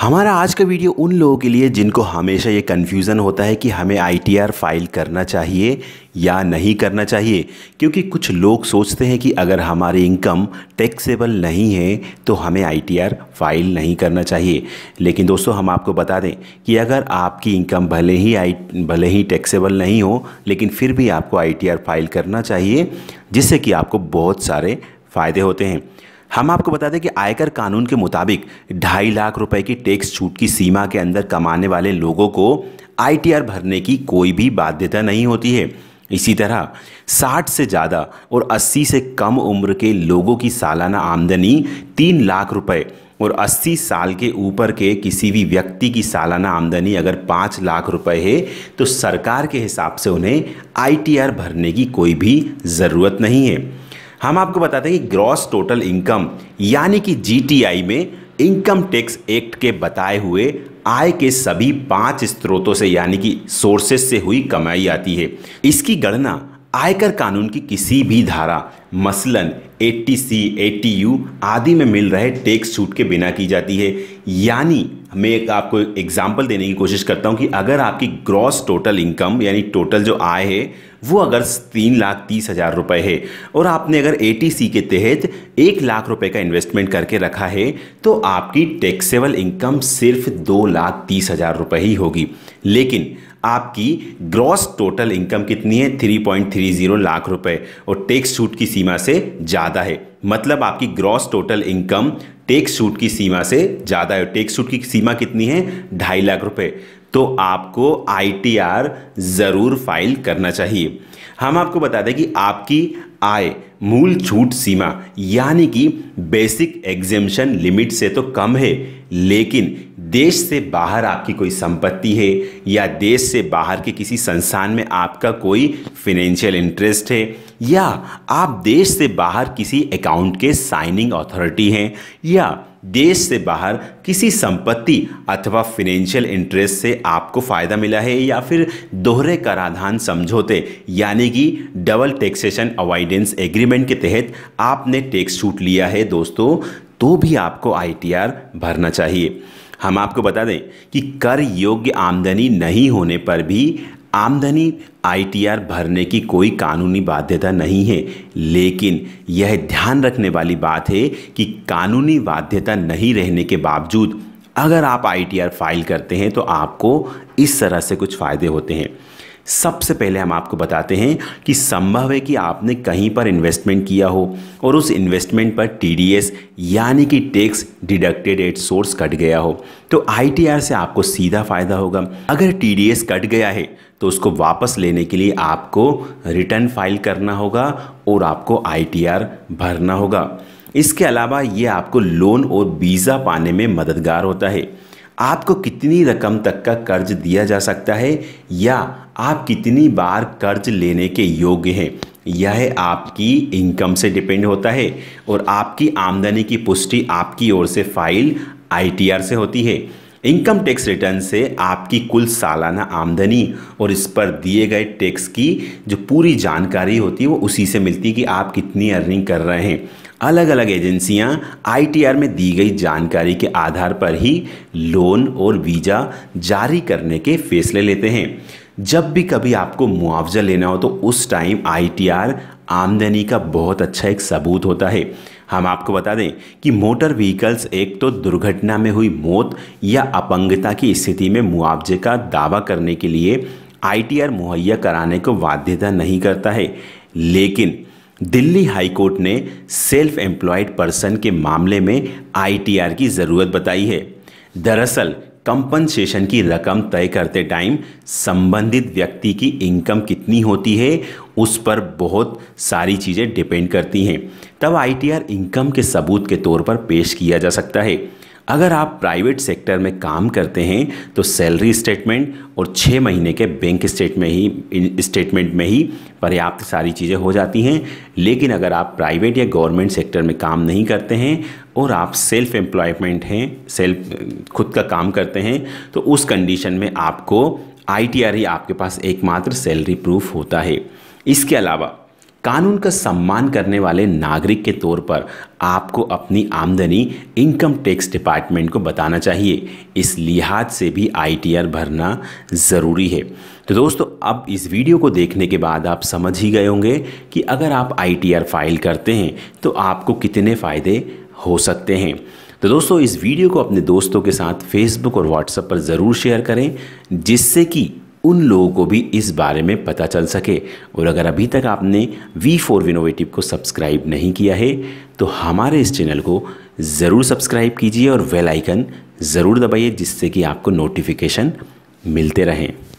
हमारा आज का वीडियो उन लोगों के लिए जिनको हमेशा ये कन्फ्यूज़न होता है कि हमें आईटीआर फाइल करना चाहिए या नहीं करना चाहिए क्योंकि कुछ लोग सोचते हैं कि अगर हमारी इनकम टैक्सेबल नहीं है तो हमें आईटीआर फाइल नहीं करना चाहिए लेकिन दोस्तों हम आपको बता दें कि अगर आपकी इनकम भले ही आई भले ही टैक्सेबल नहीं हो लेकिन फिर भी आपको आई फाइल करना चाहिए जिससे कि आपको बहुत सारे फ़ायदे होते हैं हम आपको बता दें कि आयकर कानून के मुताबिक ढाई लाख रुपए की टैक्स छूट की सीमा के अंदर कमाने वाले लोगों को आईटीआर भरने की कोई भी बाध्यता नहीं होती है इसी तरह 60 से ज़्यादा और 80 से कम उम्र के लोगों की सालाना आमदनी तीन लाख रुपए और 80 साल के ऊपर के किसी भी व्यक्ति की सालाना आमदनी अगर पाँच लाख रुपए है तो सरकार के हिसाब से उन्हें आईटीआर भरने की कोई भी ज़रूरत नहीं है हम आपको बताते हैं कि ग्रॉस टोटल इनकम यानी कि जीटीआई में इनकम टैक्स एक्ट के बताए हुए आय के सभी पांच स्रोतों से यानी कि सोर्सेस से हुई कमाई आती है इसकी गणना आयकर कानून की किसी भी धारा मसलन A A T C T U आदि में मिल रहे टैक्स छूट के बिना की जाती है यानी मैं एक आपको एग्जाम्पल देने की कोशिश करता हूँ कि अगर आपकी ग्रॉस टोटल इनकम यानी टोटल जो आय है वो अगर तीन लाख तीस हज़ार रुपये है और आपने अगर ए टी सी के तहत एक लाख रुपये का इन्वेस्टमेंट करके रखा है तो आपकी टैक्सेबल इनकम सिर्फ दो लाख तीस हज़ार रुपये ही होगी लेकिन आपकी ग्रॉस टोटल इनकम कितनी है three three point zero lakh रुपये और टैक्स छूट की सी सीमा से ज़्यादा है मतलब आपकी ग्रॉस टोटल इनकम टैक्स सूट की सीमा से ज़्यादा है टैक्स सूट की सीमा कितनी है ढाई लाख रुपए तो आपको आईटीआर ज़रूर फाइल करना चाहिए हम आपको बता दें कि आपकी आय मूल छूट सीमा यानी कि बेसिक एग्जेम्शन लिमिट से तो कम है लेकिन देश से बाहर आपकी कोई संपत्ति है या देश से बाहर के किसी संस्थान में आपका कोई फिनेंशियल इंटरेस्ट है या आप देश से बाहर किसी अकाउंट के साइनिंग अथॉरिटी हैं या देश से बाहर किसी संपत्ति अथवा फिनेंशियल इंटरेस्ट से आपको फ़ायदा मिला है या फिर दोहरे कराधान समझौते यानी कि डबल टैक्सेशन अवॉइडेंस एग्रीमेंट के तहत आपने टैक्स छूट लिया है दोस्तों तो भी आपको आई भरना चाहिए हम आपको बता दें कि कर योग्य आमदनी नहीं होने पर भी आमदनी आईटीआर भरने की कोई कानूनी बाध्यता नहीं है लेकिन यह ध्यान रखने वाली बात है कि कानूनी बाध्यता नहीं रहने के बावजूद अगर आप आईटीआर फाइल करते हैं तो आपको इस तरह से कुछ फ़ायदे होते हैं सबसे पहले हम आपको बताते हैं कि संभव है कि आपने कहीं पर इन्वेस्टमेंट किया हो और उस इन्वेस्टमेंट पर टीडीएस यानी कि tax deducted at source cut गया हो तो आईटीआर से आपको सीधा फ़ायदा होगा अगर टीडीएस कट गया है तो उसको वापस लेने के लिए आपको रिटर्न फाइल करना होगा और आपको आईटीआर भरना होगा इसके अलावा ये आपको लोन और वीज़ा पाने में मददगार होता है आपको कितनी रकम तक का कर्ज दिया जा सकता है या आप कितनी बार कर्ज लेने के योग्य हैं यह आपकी इनकम से डिपेंड होता है और आपकी आमदनी की पुष्टि आपकी ओर से फाइल आईटीआर से होती है इनकम टैक्स रिटर्न से आपकी कुल सालाना आमदनी और इस पर दिए गए टैक्स की जो पूरी जानकारी होती है वो उसी से मिलती है कि आप कितनी अर्निंग कर रहे हैं अलग अलग एजेंसियां आईटीआर में दी गई जानकारी के आधार पर ही लोन और वीज़ा जारी करने के फैसले लेते हैं जब भी कभी आपको मुआवजा लेना हो तो उस टाइम आईटीआर आमदनी का बहुत अच्छा एक सबूत होता है हम आपको बता दें कि मोटर व्हीकल्स एक तो दुर्घटना में हुई मौत या अपंगता की स्थिति में मुआवजे का दावा करने के लिए आईटीआर मुहैया कराने को बाध्यता नहीं करता है लेकिन दिल्ली हाईकोर्ट ने सेल्फ एम्प्लॉयड पर्सन के मामले में आईटीआर की ज़रूरत बताई है दरअसल कंपनसेशन की रकम तय करते टाइम संबंधित व्यक्ति की इनकम कितनी होती है उस पर बहुत सारी चीज़ें डिपेंड करती हैं तब आईटीआर इनकम के सबूत के तौर पर पेश किया जा सकता है अगर आप प्राइवेट सेक्टर में काम करते हैं तो सैलरी स्टेटमेंट और छः महीने के बैंक स्टेट में ही स्टेटमेंट में ही पर्याप्त सारी चीज़ें हो जाती हैं लेकिन अगर आप प्राइवेट या गवर्नमेंट सेक्टर में काम नहीं करते हैं और आप सेल्फ एम्प्लॉयमेंट हैं सेल्फ खुद का काम करते हैं तो उस कंडीशन में आपको आई ही आपके पास एकमात्र सैलरी प्रूफ होता है इसके अलावा कानून का सम्मान करने वाले नागरिक के तौर पर आपको अपनी आमदनी इनकम टैक्स डिपार्टमेंट को बताना चाहिए इस लिहाज से भी आईटीआर भरना ज़रूरी है तो दोस्तों अब इस वीडियो को देखने के बाद आप समझ ही गए होंगे कि अगर आप आईटीआर फाइल करते हैं तो आपको कितने फ़ायदे हो सकते हैं तो दोस्तों इस वीडियो को अपने दोस्तों के साथ फेसबुक और व्हाट्सएप पर ज़रूर शेयर करें जिससे कि उन लोगों को भी इस बारे में पता चल सके और अगर अभी तक आपने वी फोर विनोवेटिव को सब्सक्राइब नहीं किया है तो हमारे इस चैनल को ज़रूर सब्सक्राइब कीजिए और वेल आइकन ज़रूर दबाइए जिससे कि आपको नोटिफिकेशन मिलते रहें